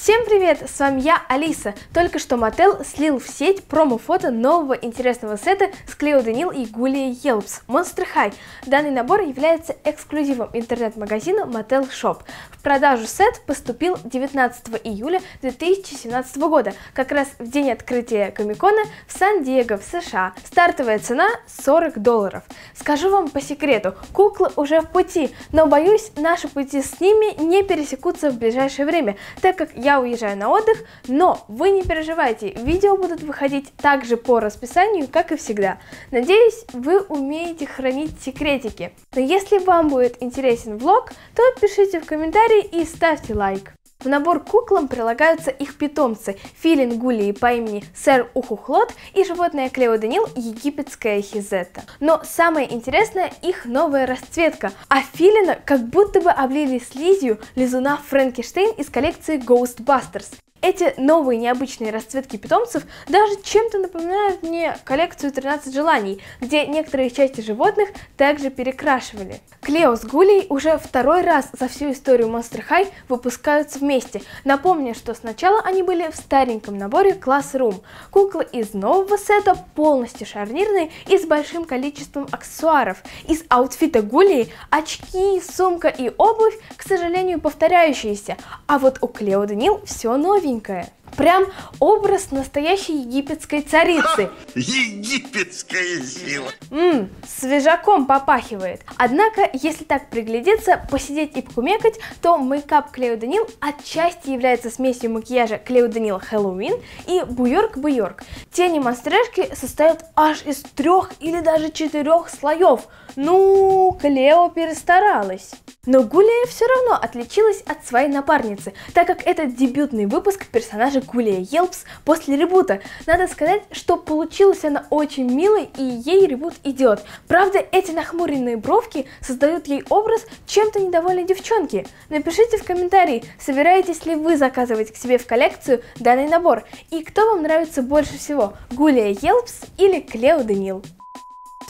Всем привет, с вами я, Алиса. Только что Мотел слил в сеть промо-фото нового интересного сета с Клео Денил и Гулией Елпс Monster High. Данный набор является эксклюзивом интернет-магазина Мотел Shop. В продажу сет поступил 19 июля 2017 года, как раз в день открытия Комикона в Сан-Диего, в США. Стартовая цена 40 долларов. Скажу вам по секрету, куклы уже в пути, но боюсь, наши пути с ними не пересекутся в ближайшее время, так как я уезжаю на отдых, но вы не переживайте, видео будут выходить также по расписанию, как и всегда. Надеюсь, вы умеете хранить секретики. Но если вам будет интересен влог, то пишите в комментарии и ставьте лайк. В набор куклам прилагаются их питомцы – филин Гулии по имени Сэр Ухухлот и животное Клео Данил египетская хизета. Но самое интересное – их новая расцветка, а филина как будто бы облили слизью лизуна Франкенштейн из коллекции Ghostbusters. Эти новые необычные расцветки питомцев даже чем-то напоминают мне коллекцию 13 желаний, где некоторые части животных также перекрашивали. Клео с Гулей уже второй раз за всю историю Monster High выпускаются вместе. Напомню, что сначала они были в стареньком наборе Classroom. Куклы из нового сета полностью шарнирные и с большим количеством аксессуаров. Из аутфита Гули очки, сумка и обувь, к сожалению, повторяющиеся. А вот у Клео Данил все новенькое миленькая. Прям образ настоящей египетской царицы. Египетская сила. Ммм, свежаком попахивает. Однако, если так приглядеться, посидеть и покумекать, то мейкап Клео Данил отчасти является смесью макияжа Клео Данил Хэллоуин и Буйорк-Буйорк. Тени монстрешки состоят аж из трех или даже четырех слоев. Ну, Клео перестаралась. Но Гулия все равно отличилась от своей напарницы, так как это дебютный выпуск персонажа Гулия Елпс после ребута. Надо сказать, что получилась она очень милой и ей ребут идет. Правда, эти нахмуренные бровки создают ей образ чем-то недовольной девчонки. Напишите в комментарии, собираетесь ли вы заказывать к себе в коллекцию данный набор и кто вам нравится больше всего, Гулия Елпс или Клео Данил.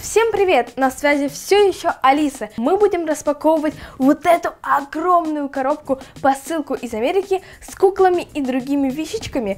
Всем привет! На связи все еще Алиса. Мы будем распаковывать вот эту огромную коробку посылку из Америки с куклами и другими вещичками.